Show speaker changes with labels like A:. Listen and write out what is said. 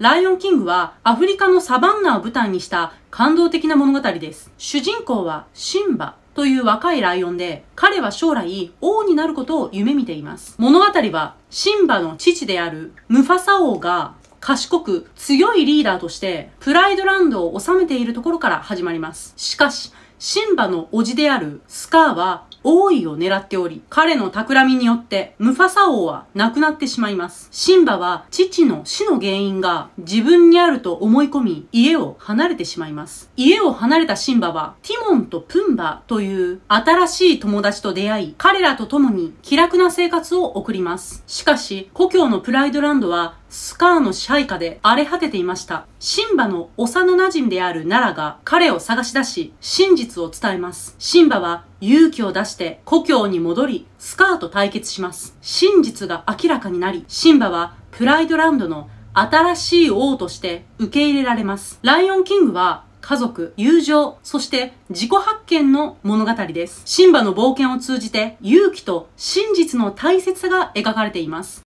A: ライオンキングはアフリカのサバンナを舞台にした感動的な物語です。主人公はシンバという若いライオンで、彼は将来王になることを夢見ています。物語はシンバの父であるムファサ王が賢く強いリーダーとしてプライドランドを治めているところから始まります。しかし、シンバの叔父であるスカーは王位を狙っており、彼の企みによってムファサ王は亡くなってしまいます。シンバは父の死の原因が自分にあると思い込み、家を離れてしまいます。家を離れたシンバはティモンとプンバという新しい友達と出会い、彼らと共に気楽な生活を送ります。しかし、故郷のプライドランドはスカーの支配下で荒れ果てていました。シンバの幼馴染であるナラが彼を探し出し、真実を伝えます。シンバは勇気を出して故郷に戻り、スカーと対決します。真実が明らかになり、シンバはプライドランドの新しい王として受け入れられます。ライオンキングは家族、友情、そして自己発見の物語です。シンバの冒険を通じて勇気と真実の大切さが描かれています。